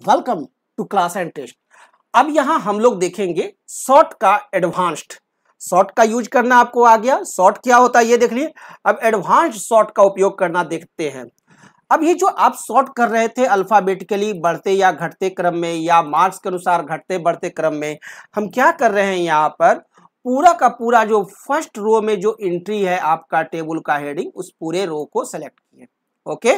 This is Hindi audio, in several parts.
welcome to class and test अब यहां हम लोग देखेंगे शॉर्ट का एडवांस्ड शॉर्ट का यूज करना आपको आ गया शॉर्ट क्या होता है ये देख लिए अब एडवांस्ड शॉर्ट का उपयोग करना देखते हैं अब ये जो आप शॉर्ट कर रहे थे अल्फाबेटिकली बढ़ते या घटते क्रम में या मार्क्स के अनुसार घटते बढ़ते क्रम में हम क्या कर रहे हैं यहाँ पर पूरा का पूरा जो फर्स्ट रो में जो एंट्री है आपका टेबल का हेडिंग उस पूरे रो को सेलेक्ट किए ओके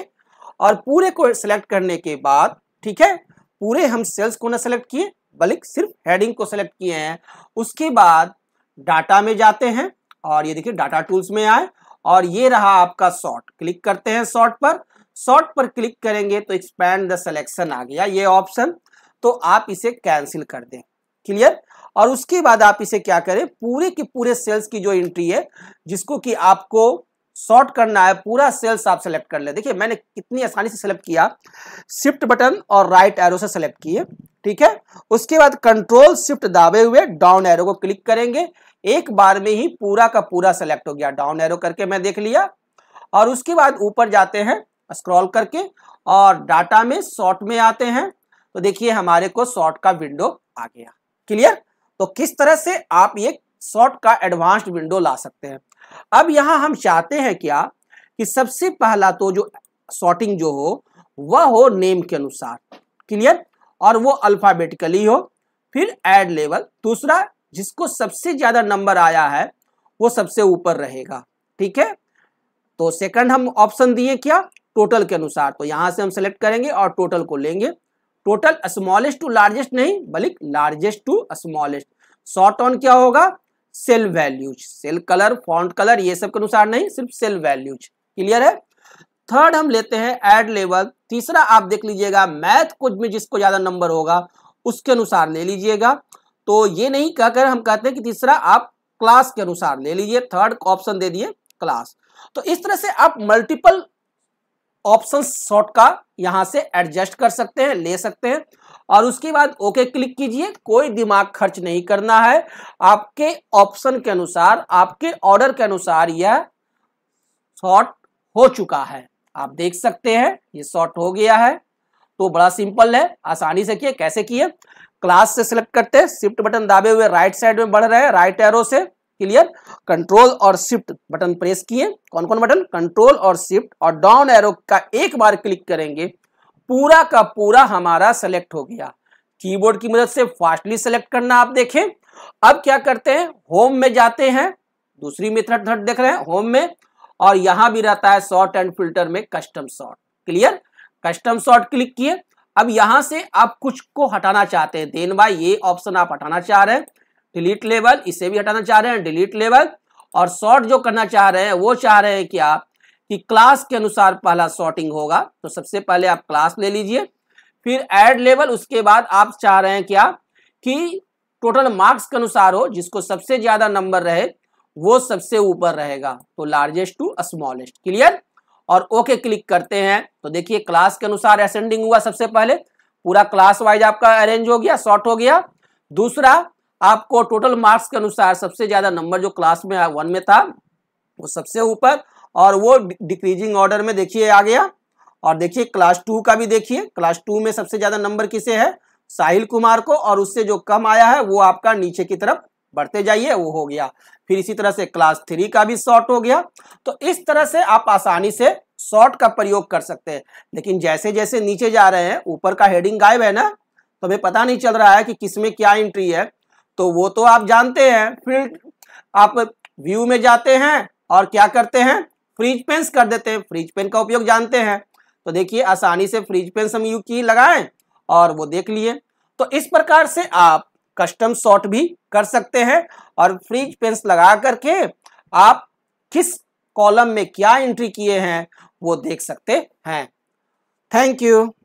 और पूरे को सिलेक्ट करने के बाद ठीक है पूरे हम सेल्स को ना सेलेक्ट किए बल्कि सिर्फ हेडिंग को सेलेक्ट किए हैं उसके बाद डाटा में जाते हैं और ये देखिए डाटा टूल्स में आए और ये रहा आपका शॉर्ट क्लिक करते हैं शॉर्ट पर शॉर्ट पर क्लिक करेंगे तो एक्सपैंड द सिलेक्शन आ गया ये ऑप्शन तो आप इसे कैंसिल कर दें क्लियर और उसके बाद आप इसे क्या करें पूरे के पूरे सेल्स की जो एंट्री है जिसको कि आपको शॉर्ट करना है पूरा सेल्स आप सेलेक्ट कर ले देखिए मैंने कितनी आसानी से सेलेक्ट किया शिफ्ट बटन और राइट एरो से सेलेक्ट किए ठीक है उसके बाद कंट्रोल शिफ्ट दाबे हुए डाउन एरो को क्लिक करेंगे एक बार में ही पूरा का पूरा सेलेक्ट हो गया डाउन एरो करके मैं देख लिया और उसके बाद ऊपर जाते हैं स्क्रॉल करके और डाटा में शॉर्ट में आते हैं तो देखिए हमारे को शॉर्ट का विंडो आ गया क्लियर तो किस तरह से आप ये शॉर्ट का एडवांस्ड विंडो ला सकते हैं अब यहां हम चाहते हैं क्या कि सबसे पहला तो जो सॉर्टिंग जो हो वह हो नेम के अनुसार क्लियर और वो अल्फाबेटिकली हो फिर एड लेवल दूसरा जिसको सबसे ज्यादा नंबर आया है वो सबसे ऊपर रहेगा ठीक है तो सेकंड हम ऑप्शन दिए क्या टोटल के अनुसार तो यहां से हम सेलेक्ट करेंगे और टोटल को लेंगे टोटल स्मॉलेस्ट टू लार्जेस्ट नहीं बल्कि largest to smallest sort on क्या होगा cell values cell colour font colour ये सब के अनुसार नहीं सिर्फ सेल वैल्यूज क्लियर है थर्ड हम लेते हैं एड लेवल तीसरा आप देख लीजिएगा मैथ कुछ में जिसको ज्यादा नंबर होगा उसके अनुसार ले लीजिएगा तो ये नहीं कहकर हम कहते हैं कि तीसरा आप क्लास के अनुसार ले लीजिए थर्ड ऑप्शन दे दिए क्लास तो इस तरह से आप मल्टीपल ऑप्शन शॉर्ट का यहां से एडजस्ट कर सकते हैं ले सकते हैं और उसके बाद ओके क्लिक कीजिए कोई दिमाग खर्च नहीं करना है आपके ऑप्शन के अनुसार आपके ऑर्डर के अनुसार यह शॉर्ट हो चुका है आप देख सकते हैं ये शॉर्ट हो गया है तो बड़ा सिंपल है आसानी से किए कैसे किए क्लास से सिलेक्ट करते हैं शिफ्ट बटन दाबे हुए राइट साइड में बढ़ रहे हैं राइट एरो से क्लियर कंट्रोल और शिफ्ट बटन प्रेस किए कौन कौन बटन कंट्रोल और शिफ्ट और डाउन एरो का एक बार क्लिक करेंगे पूरा का पूरा हमारा सेलेक्ट हो गया कीबोर्ड की मदद से फास्टली सेलेक्ट करना आप देखें अब क्या करते हैं होम में जाते हैं दूसरी मेथड थर्ड देख रहे हैं होम में और यहां भी रहता है शॉर्ट एंड फिल्टर में custom sort clear custom sort click किए अब यहां से आप कुछ को हटाना चाहते हैं देन बाय ये ऑप्शन आप हटाना चाह रहे हैं डिलीट लेवल इसे भी हटाना चाह रहे हैं डिलीट लेवल और शॉर्ट जो करना चाह रहे हैं वो चाह रहे हैं कि आप कि क्लास के अनुसार पहला सॉर्टिंग होगा तो सबसे पहले आप क्लास ले लीजिए फिर एड लेवल उसके बाद आप चाह रहे हैं क्या कि टोटल मार्क्स के अनुसार हो जिसको सबसे ज्यादा नंबर रहे वो सबसे ऊपर रहेगा तो लार्जेस्ट टू स्मॉलेस्ट क्लियर और ओके क्लिक करते हैं तो देखिए क्लास के अनुसार असेंडिंग हुआ सबसे पहले पूरा क्लास वाइज आपका अरेंज हो गया शॉर्ट हो गया दूसरा आपको टोटल मार्क्स के अनुसार सबसे ज्यादा नंबर जो क्लास में वन में था वो सबसे ऊपर और वो डिक्रीजिंग ऑर्डर में देखिए आ गया और देखिए क्लास टू का भी देखिए क्लास टू में सबसे ज्यादा नंबर किसे है साहिल कुमार को और उससे जो कम आया है वो आपका नीचे की तरफ बढ़ते जाइए वो हो गया फिर इसी तरह से क्लास थ्री का भी शॉर्ट हो गया तो इस तरह से आप आसानी से शॉर्ट का प्रयोग कर सकते हैं लेकिन जैसे जैसे नीचे जा रहे हैं ऊपर का हेडिंग गायब है ना तो हमें पता नहीं चल रहा है कि किसमें क्या एंट्री है तो वो तो आप जानते हैं फिर आप व्यू में जाते हैं और क्या करते हैं फ्रिज पेंस कर देते हैं फ्रिज पेन का उपयोग जानते हैं तो देखिए आसानी से फ्रिज पेन हम यू की लगाए और वो देख लिए तो इस प्रकार से आप कस्टम शॉट भी कर सकते हैं और फ्रिज पेंस लगा करके आप किस कॉलम में क्या एंट्री किए हैं वो देख सकते हैं थैंक यू